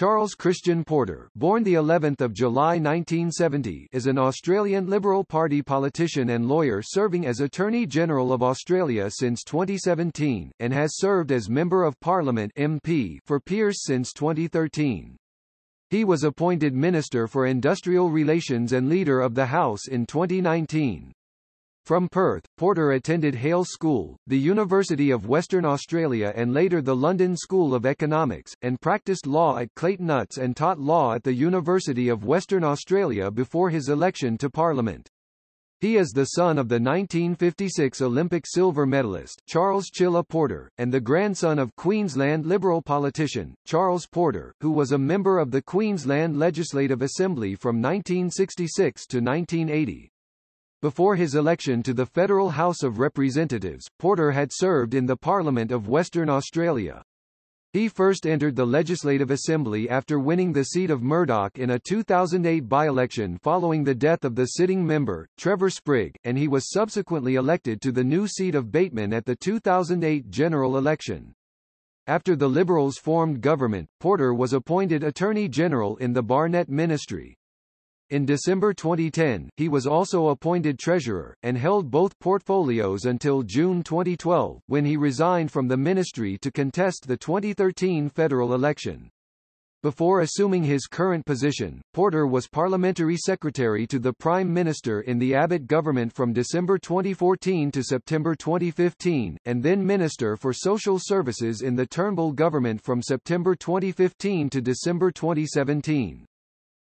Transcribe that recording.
Charles Christian Porter, born the 11th of July 1970, is an Australian Liberal Party politician and lawyer serving as Attorney General of Australia since 2017 and has served as Member of Parliament (MP) for Pearce since 2013. He was appointed Minister for Industrial Relations and Leader of the House in 2019. From Perth, Porter attended Hale School, the University of Western Australia and later the London School of Economics, and practiced law at Clayton and taught law at the University of Western Australia before his election to Parliament. He is the son of the 1956 Olympic silver medalist Charles Chilla Porter, and the grandson of Queensland Liberal politician, Charles Porter, who was a member of the Queensland Legislative Assembly from 1966 to 1980. Before his election to the Federal House of Representatives, Porter had served in the Parliament of Western Australia. He first entered the Legislative Assembly after winning the seat of Murdoch in a 2008 by-election following the death of the sitting member, Trevor Sprigg, and he was subsequently elected to the new seat of Bateman at the 2008 general election. After the Liberals formed government, Porter was appointed Attorney General in the Barnett Ministry. In December 2010, he was also appointed treasurer, and held both portfolios until June 2012, when he resigned from the ministry to contest the 2013 federal election. Before assuming his current position, Porter was parliamentary secretary to the Prime Minister in the Abbott government from December 2014 to September 2015, and then Minister for Social Services in the Turnbull government from September 2015 to December 2017.